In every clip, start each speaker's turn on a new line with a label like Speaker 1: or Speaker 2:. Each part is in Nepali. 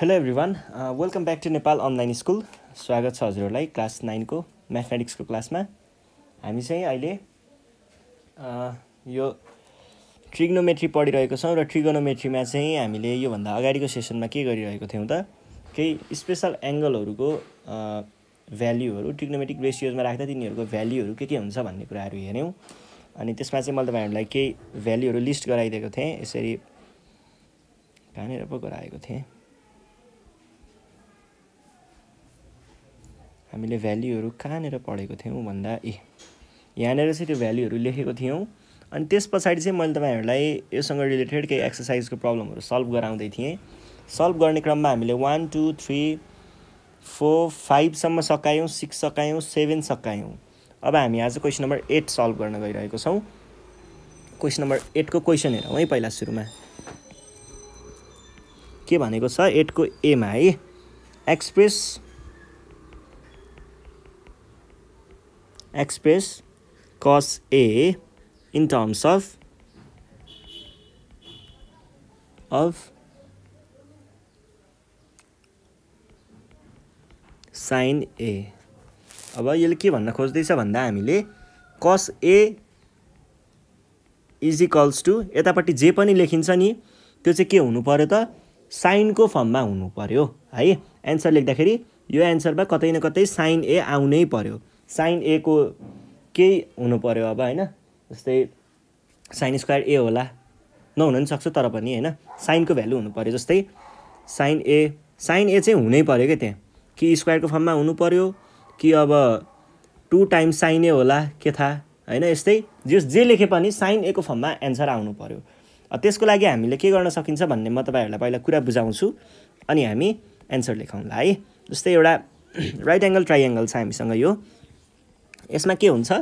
Speaker 1: hello every welcome back to Nepal online school स्वागत छ हजुरहरूलाई क्लास नाइनको म्याथमेटिक्सको क्लासमा हामी चाहिँ अहिले uh, यो ट्रिग्नोमेट्री पढिरहेको छौँ र ट्रिग्नोमेट्रीमा चाहिँ हामीले योभन्दा अगाडिको सेसनमा के गरिरहेको थियौँ त केही स्पेसल एङ्गलहरूको भ्याल्युहरू ट्रिग्नोमेट्रिक रेसियोजमा राख्दा तिनीहरूको भ्याल्युहरू के के हुन्छ भन्ने कुराहरू हेऱ्यौँ अनि त्यसमा चाहिँ मैले तपाईँहरूलाई केही भ्याल्युहरू लिस्ट गराइदिएको थिएँ यसरी कहाँनिर पो गराएको थिएँ हामीले भ्याल्युहरू कहाँनिर पढेको थियौँ भन्दा ए यहाँनिर चाहिँ त्यो भ्याल्युहरू लेखेको थियौँ अनि त्यस पछाडि चाहिँ मैले तपाईँहरूलाई योसँग रिलेटेड केही एक्सर्साइजको प्रब्लमहरू सल्भ गराउँदै थिएँ सल्भ गर्ने क्रममा हामीले वान टू थ्री फोर फाइभसम्म सकायौँ सिक्स सकायौँ सेभेन सकायौँ अब हामी आज क्वेसन नम्बर एट सल्भ गर्न गइरहेको छौँ क्वेसन नम्बर एटको क्वेसन हेरौँ है पहिला सुरुमा के भनेको छ एटको एमा है express express cos A in terms of of sine A अब यसले के भन्न खोज्दैछ भन्दा हामीले कस ए इज इक्वल्स टु यतापट्टि जे पनि लेखिन्छ नि त्यो चाहिँ के हुनु पऱ्यो त साइनको फर्ममा हुनु पऱ्यो है एन्सर लेख्दाखेरि यो एन्सरमा कतै न कतै साइन ए आउनै पऱ्यो साइन ए को केही हुनु पऱ्यो अब होइन जस्तै साइन स्क्वायर ए होला नहुन पनि सक्छ तर पनि होइन साइनको भ्यालु हुनु पऱ्यो जस्तै साइन ए साइन ए चाहिँ हुनै पऱ्यो क्या त्यहाँ कि स्क्वायरको फर्ममा हुनु पऱ्यो कि अब टु टाइम्स साइन ए होला के थाहा होइन यस्तै जस जे लेखे पनि साइन को फर्ममा एन्सर आउनु पऱ्यो त्यसको लागि हामीले के गर्न सकिन्छ भन्ने म तपाईँहरूलाई पहिला कुरा बुझाउँछु अनि हामी एन्सर लेखाउँला है जस्तै एउटा राइट एङ्गल ट्राइ एङ्गल छ हामीसँग यो यसमा के हुन्छ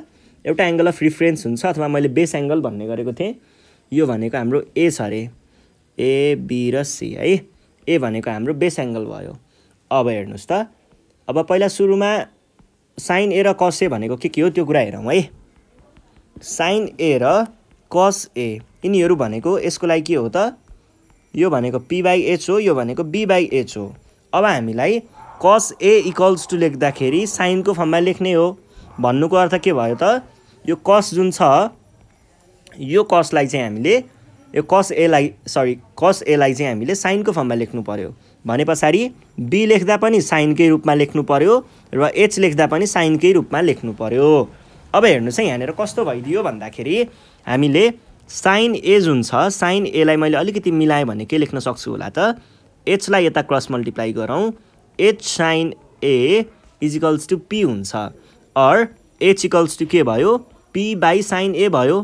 Speaker 1: एउटा एङ्गल अफ रिफरेन्स हुन्छ अथवा मैले बेस एङ्गल भन्ने गरेको थिएँ यो भनेको हाम्रो ए छ अरे ए बी र सी है ए भनेको हाम्रो बेस एङ्गल भयो अब हेर्नुहोस् त अब पहिला सुरुमा साइन ए र कस ए भनेको के के हो त्यो कुरा हेरौँ है साइन ए र कस ए यिनीहरू भनेको यसको लागि के हो त यो भनेको पी बाई एच हो यो भनेको बी बाई एच हो अब हामीलाई कस ए इक्वल्स टु लेख्दाखेरि साइनको फर्ममा लेख्ने हो भन्नुको अर्थ के भयो त यो कस जुन छ यो कसलाई चाहिँ हामीले यो कस एलाई सरी कस एलाई चाहिँ हामीले साइनको फर्ममा लेख्नु पऱ्यो भने पछाडि बी लेख्दा पनि साइनकै रूपमा लेख्नु पऱ्यो र एच लेख्दा पनि साइनकै रूपमा लेख्नु पऱ्यो अब हेर्नुहोस् है यहाँनिर कस्तो भइदियो भन्दाखेरि हामीले साइन ए जुन छ साइन एलाई मैले अलिकति मिलाएँ भने के लेख्न सक्छु होला त एचलाई यता क्रस मल्टिप्लाई गरौँ H sine A equals to P हुन्छ अर एच इक्वल्स टु के भयो पी बाई साइन ए भयो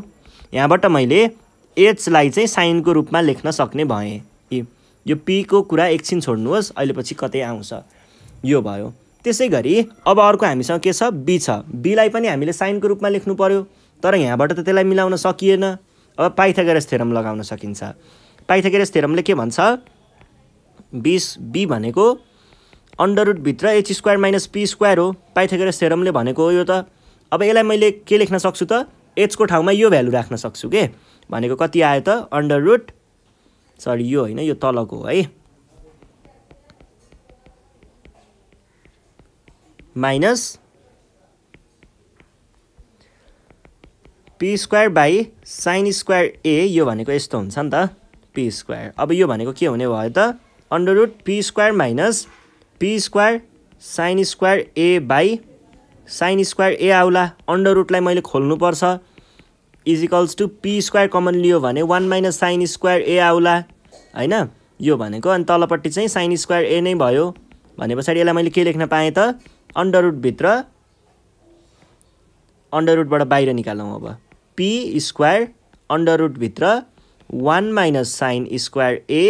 Speaker 1: यहाँबाट मैले एचलाई चाहिँ साइनको रूपमा लेख्न सक्ने भएँ यो पीको कुरा एकछिन छोड्नुहोस् अहिले पछि कतै आउँछ यो भयो त्यसै गरी अब अर्को हामीसँग के छ बी छ बीलाई पनि हामीले साइनको रूपमा लेख्नु पऱ्यो तर यहाँबाट त त्यसलाई मिलाउन सकिएन अब पाइथागोरस थेरम लगाउन सकिन्छ पाइथागोरस थेरमले के भन्छ बिस बी भनेको अन्डर रुटभित्र H square minus P square हो पाइथागोरस थ्योरमले भनेको हो यो त अब यसलाई मैले के लेख्न सक्छु त एचको ठाउँमा यो भ्यालु राख्न सक्छु के भनेको कति आयो त अन्डर रुट सरी यो होइन यो तलको हो है minus P square by sine square A यो भनेको यस्तो हुन्छ नि त पी स्क्वायर अब यो भनेको के हुने भयो त under root P square minus P square sine square A by sine square A आउला अन्डर रुटलाई मैले खोल्नुपर्छ equals to P square common लियो भने one minus sine square A आउला होइन यो भनेको अनि तलपट्टि चाहिँ साइन स्क्वायर ए नै भयो भने पछाडि यसलाई मैले के लेख्न पाएँ त अन्डर रुटभित्र अन्डर रुटबाट बाहिर निकालौँ अब पी स्क्वायर अन्डर रुटभित्र one minus sine square A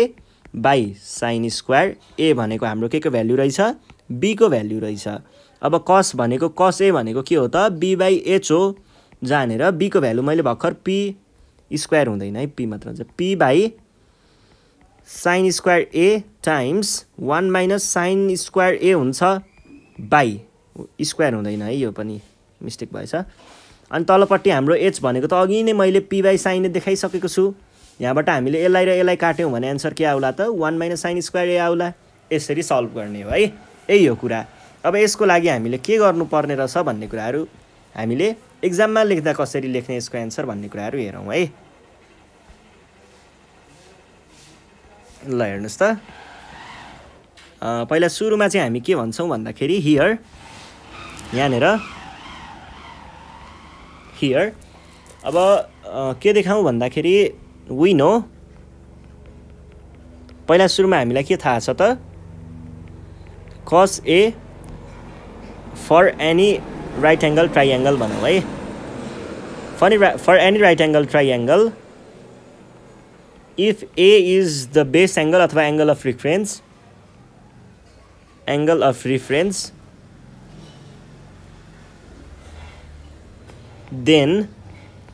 Speaker 1: by sine square A भनेको हाम्रो के को भ्याल्यु रहेछ बीको भ्याल्यु रहेछ अब कस भनेको कस ए भनेको के हो त बी बाई एच हो जानेर बीको भ्याल्यु मैले भर्खर पी स्क्वायर हुँदैन है पी मात्र हुन्छ P by sine square A times one minus sine square A हुन्छ बाई स्क्वायर हुँदैन है यो पनि मिस्टेक भएछ अनि तलपट्टि हाम्रो एच भनेको त अघि नै मैले पी बाई साइन देखाइसकेको छु यहाँबाट हामीले यसलाई र यसलाई काट्यौँ भने एन्सर के आउला त one minus sine square A आउला यसरी सल्भ गर्ने हो है यही हो कुरा अब यसको लागि हामीले के गर्नुपर्ने रहेछ भन्ने कुराहरू हामीले इक्जाममा लेख्दा कसरी लेख्ने यसको एन्सर भन्ने कुराहरू हेरौँ है ल हेर्नुहोस् त पहिला सुरुमा चाहिँ हामी के भन्छौँ भन्दाखेरि हियर यहाँनिर हियर अब के देखाउँ भन्दाखेरि विन हो पहिला सुरुमा हामीलाई के थाहा छ त cos A for any right angle triangle भनौँ है for for any right angle triangle if A is the best angle अथवा angle of reference angle of reference then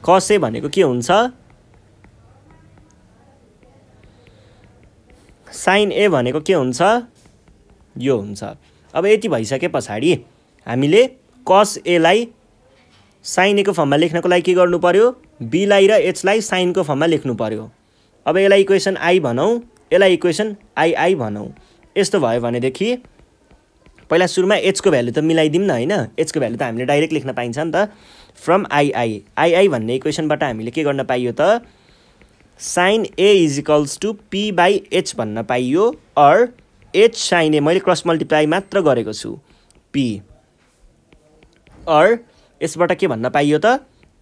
Speaker 1: कसे भनेको के हुन्छ साइन ए भनेको के हुन्छ यो हुन्छ अब यति भइसके पछाडि हामीले कस एलाई साइन एको फर्ममा लेख्नको लागि के गर्नु पऱ्यो बीलाई र एचलाई साइनको फर्ममा लेख्नु पऱ्यो अब यसलाई इक्वेसन आई भनौँ यसलाई इक्वेसन आइआई भनौँ यस्तो भयो भनेदेखि पहिला सुरुमा एचको भ्यालु त मिलाइदिउँ न होइन एचको भ्यालु त हामीले डाइरेक्ट लेख्न पाइन्छ नि त फ्रम आइआई आइआई भन्ने इक्वेसनबाट हामीले के गर्न पाइयो त sine A equals to P by H भन्न पाइयो अर एच साइन ए मैले क्रस मल्टिप्लाई मात्र गरेको छु पी अर यसबाट के भन्न पाइयो त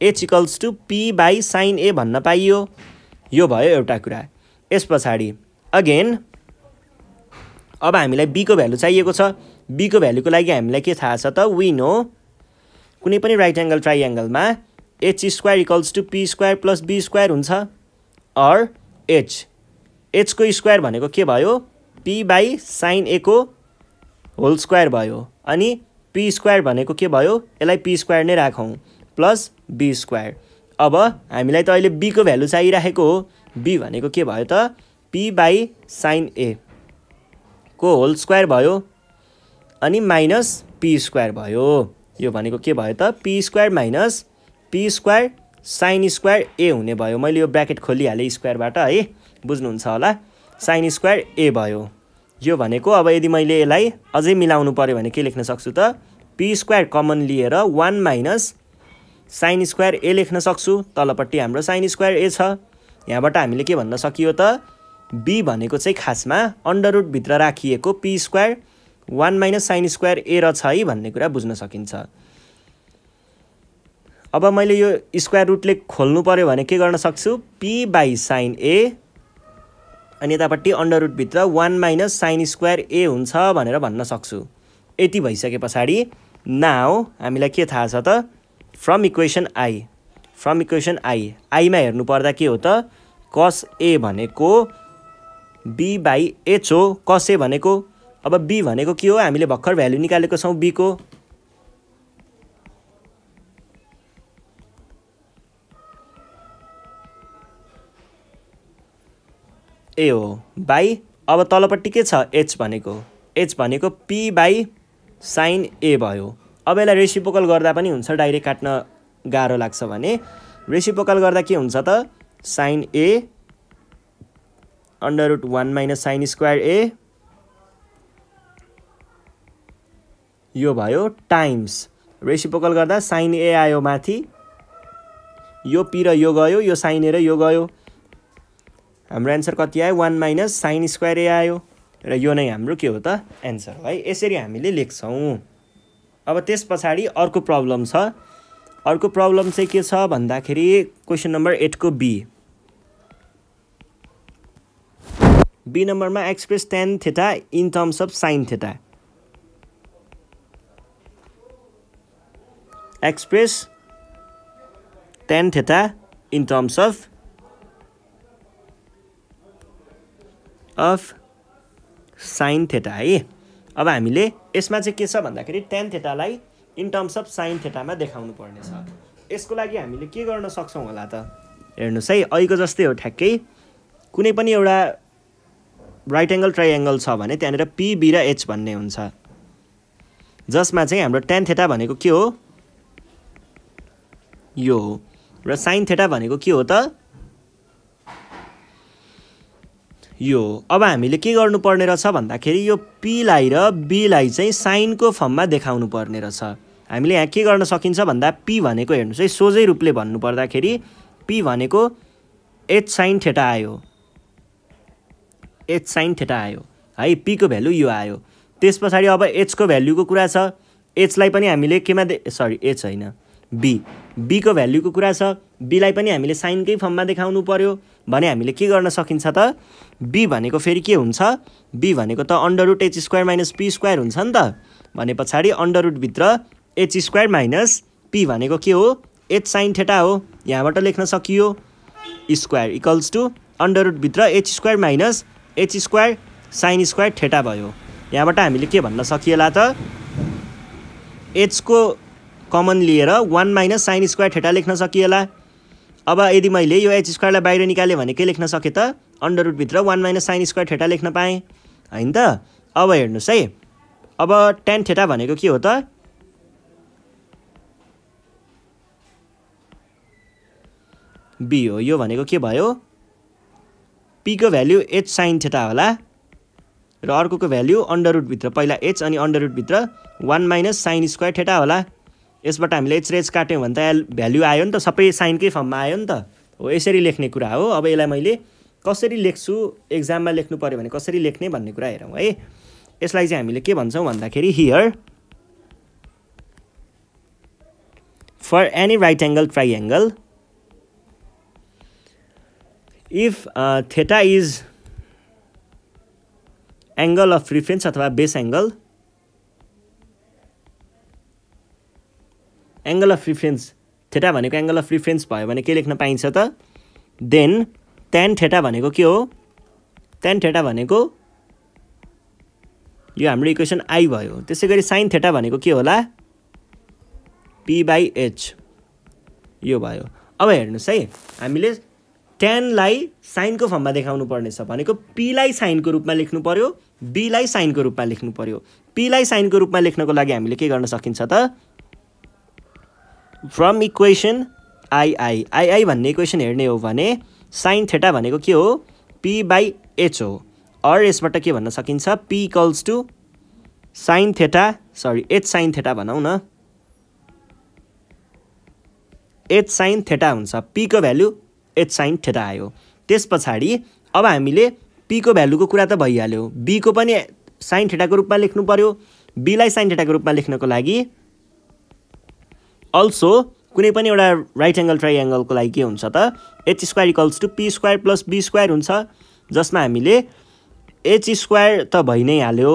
Speaker 1: h equals to P by sine A भन्न पाइयो यो भयो एउटा कुरा यस पछाडि अगेन अब हामीलाई बीको भ्यालु चाहिएको छ बीको भ्यालुको लागि हामीलाई के थाहा छ त नो कुनै पनि राइट एङ्गल ट्राइ एङ्गलमा h square equals to P square plus b square हुन्छ अर एच एचको स्क्वायर भनेको के भयो p by sine A whole square भयो अनि पी स्क्वायर भनेको के भयो यसलाई पी स्क्वायर नै राखौँ प्लस बी स्क्वायर अब हामीलाई त अहिले बीको भ्यालु चाहिरहेको हो बी भनेको के भयो त पी बाई साइन ए को होल स्क्वायर भयो अनि माइनस पी स्क्वायर भयो यो भनेको के भयो त p square minus P square sine square A हुने भयो मैले यो ब्राकेट खोलिहालेँ स्क्वायरबाट है बुझ्नुहुन्छ होला साइन स्क्वायर ए भयो यो भनेको अब यदि मैले यसलाई अझै मिलाउनु पऱ्यो भने के लेख्न सक्छु त पी स्क्वायर कमन लिएर one minus sine square A लेख्न सक्छु तलपट्टि हाम्रो साइन स्क्वायर ए छ यहाँबाट हामीले के भन्न सकियो त बी भनेको चाहिँ खासमा अन्डर रुटभित्र राखिएको p square one minus sine square A र छ है भन्ने कुरा बुझ्न सकिन्छ अब मैले यो स्क्वायर रुटले खोल्नु पऱ्यो भने के गर्न सक्छु पी बाई साइन ए अनि यतापट्टि अन्डर रुटभित्र one minus sine square A हुन्छ भनेर भन्न सक्छु यति भइसके पछाडि नाउ हामीलाई के थाहा छ त from equation I from equation I आईमा पर्दा के हो त कस ए भनेको बी बाई एच हो कस ए भनेको अब बी भनेको के हो हामीले भर्खर भ्यालु निकालेको छौँ बीको ए हो बाई अब तलपट्टि के छ एच भनेको एच भनेको पी बाई साइन ए भयो अब यसलाई रेसिपोकल गर्दा पनि हुन्छ डाइरेक्ट काट्न गाह्रो लाग्छ भने रेसिपोकल गर्दा के हुन्छ त sine A under root one minus sine square A यो भयो टाइम्स रेसिपोकल गर्दा साइन ए आयो माथि यो पी र यो गयो यो साइन ए र यो गयो हाम्रो एन्सर कति आयो one minus sine square A आयो र यो नै हाम्रो के हो त एन्सर हो है यसरी हामीले लेख्छौँ अब त्यस पछाडि अर्को प्रब्लम छ अर्को प्रब्लम चाहिँ के छ भन्दाखेरि क्वेसन नम्बर एटको बी बी नम्बरमा express tan theta in terms of sine theta express tan theta in terms of of sine theta है अब हामीले यसमा चाहिँ के छ भन्दाखेरि टेन थेटालाई इन टर्म्स अफ साइन थेटामा देखाउनु पर्नेछ यसको लागि हामीले के गर्न सक्छौँ होला त हेर्नुहोस् है अहिलेको जस्तै हो ठ्याक्कै कुनै पनि एउटा राइट एङ्गल ट्राइएङ्गल छ भने त्यहाँनिर पिबी र एच भन्ने हुन्छ जसमा चाहिँ हाम्रो टेन थेटा भनेको के हो यो हो र साइन थेटा भनेको के हो त यो अब हामीले के गर्नुपर्ने रहेछ भन्दाखेरि यो पीलाई र बीलाई चाहिँ साइनको फर्ममा देखाउनु पर्ने रहेछ हामीले यहाँ के गर्न सकिन्छ भन्दा पी भनेको हेर्नुहोस् है सोझै रूपले भन्नुपर्दाखेरि पी भनेको एच साइन ठेटा आयो एच साइन ठेटा आयो है पीको भ्यालु यो आयो त्यस पछाडि अब एचको भ्यालुको कुरा छ एचलाई पनि हामीले केमा दे सरी एच होइन बी बीको भ्याल्युको कुरा छ बीलाई पनि हामीले साइनकै फर्ममा देखाउनु पर्यो भने हामीले के गर्न सकिन्छ त बी भनेको फेरि के हुन्छ बी भनेको त under root h square minus P square हुन्छ नि त भने पछाडि अन्डर रुटभित्र एच स्क्वायर माइनस पी भनेको के हो एच साइन ठेटा हो यहाँबाट लेख्न सकियो स्क्वायर इक्वल्स टु अन्डर रुटभित्र H square minus h square sine square theta भयो यहाँबाट हामीले के भन्न सकिएला त एचको कमन लिएर one minus sine square theta लेख्न सकिएला अब यदि मैले यो एच स्क्वायरलाई बाहिर निकालेँ भने के लेख्न सकेँ त अन्डर रुटभित्र one minus sine square theta लेख्न पाएँ होइन त अब हेर्नुहोस् है अब टेन थेटा भनेको के हो त बी हो यो भनेको के भयो पीको भ्याल्यु एच साइन थेटा होला र अर्को भ्याल्यु अन्डर रुटभित्र पहिला एच अनि अन्डर रुटभित्र one minus sine square theta होला यसबाट हामीले एचरेज काट्यौँ भने त एल भ्याल्यु आयो नि त सबै साइनकै फर्ममा आयो नि त हो यसरी लेख्ने कुरा हो अब यसलाई मैले कसरी लेख्छु एक्जाममा लेख्नु पऱ्यो भने कसरी लेख्ने भन्ने कुरा हेरौँ है यसलाई चाहिँ हामीले के भन्छौँ भन्दाखेरि here for any right angle angle if theta is angle of reference अथवा base angle angle of reference theta भनेको एङ्गल अफ रिफ्रेन्स भयो भने के लेख्न पाइन्छ त देन टेन थेटा भनेको के हो टेन थेटा भनेको यो हाम्रो इक्वेसन आई भयो त्यसै गरी साइन थेटा भनेको के होला पी बाई एच यो भयो अब हेर्नुहोस् है हामीले टेनलाई साइनको फर्ममा देखाउनु पर्नेछ भनेको पीलाई साइनको रूपमा लेख्नु पऱ्यो बीलाई साइनको रूपमा लेख्नु पऱ्यो पीलाई साइनको रूपमा लेख्नको लागि हामीले के गर्न सकिन्छ त फ्रम इक्वेसन आइआई आइआई भन्ने इक्वेसन हेर्ने हो भने साइन थेटा भनेको के हो पी बाई एच हो अर यसबाट के भन्न सकिन्छ p equals to sine theta sorry h sine theta भनौँ न एच साइन थेटा हुन्छ पीको भ्यालु एच साइन थेटा आयो त्यस पछाडि अब हामीले पीको भ्यालुको कुरा त भइहाल्यो बीको पनि साइन थेटाको रूपमा लेख्नु पऱ्यो बीलाई साइन थेटाको रूपमा लेख्नको लागि अल्सो कुनै पनि एउटा राइट एङ्गल ट्राइएङ्गलको लागि के हुन्छ त h square equals to P square plus b square हुन्छ जसमा हामीले एच स्क्वायर त भइ नै हाल्यो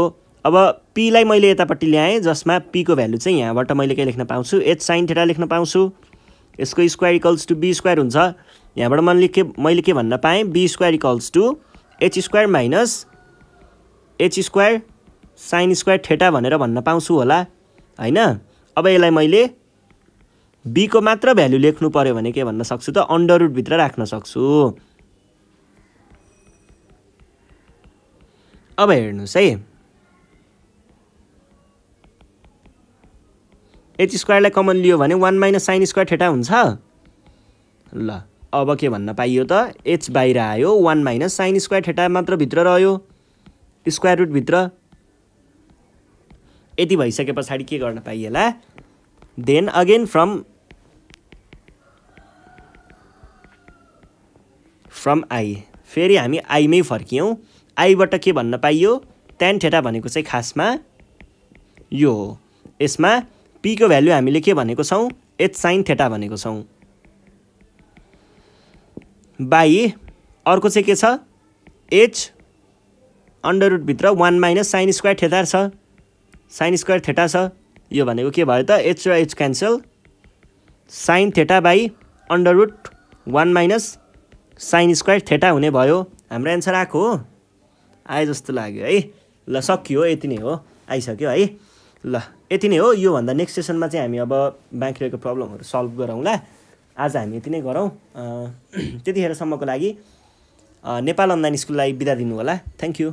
Speaker 1: अब पीलाई मैले यतापट्टि ल्याएँ जसमा पीको भ्यालु चाहिँ यहाँबाट मैले के लेख्न पाउँछु एच साइन थेटा लेख्न पाउँछु यसको square equals to b square हुन्छ यहाँबाट मैले के मैले के भन्न पाएँ b square equals to h square minus h square sine square theta भनेर भन्न पाउँछु होला होइन अब यसलाई मैले बीको मात्र भ्यालु लेख्नु पऱ्यो भने के भन्न सक्छु त अन्डर रुटभित्र राख्न सक्छु अब हेर्नुहोस् है एच स्क्वायरलाई कमन लियो भने one minus sine square theta हुन्छ ल अब के भन्न पाइयो त एच बाहिर आयो one minus sine square theta मात्र भित्र रह्यो स्क्वायर रुटभित्र यति भइसके पछाडि के गर्न पाइएला then again from from I फेरि हामी आईमै फर्कियौँ आईबाट के भन्न पाइयो टेन ठेटा भनेको चाहिँ खासमा यो हो यसमा पीको भ्याल्यु हामीले के भनेको छौँ एच साइन थेटा भनेको छौँ बाई अर्को चाहिँ के छ एच अन्डर रुटभित्र one minus sine square theta छ साइन स्क्वायर थेटा छ यो भनेको के भयो त एच र h cancel sine theta by under root one minus sine square theta हुने भयो हाम्रो एन्सर आएको हो आयो जस्तो लाग्यो है ल सकियो यति नै हो आइसक्यो है ल यति नै हो योभन्दा नेक्स्ट सेसनमा चाहिँ हामी अब बाँकी रहेको प्रब्लमहरू सल्भ गरौँला आज हामी यति नै गरौँ त्यतिखेरसम्मको लागि नेपाल अनलाइन स्कुललाई बिदा दिनु होला थ्याङ्क यू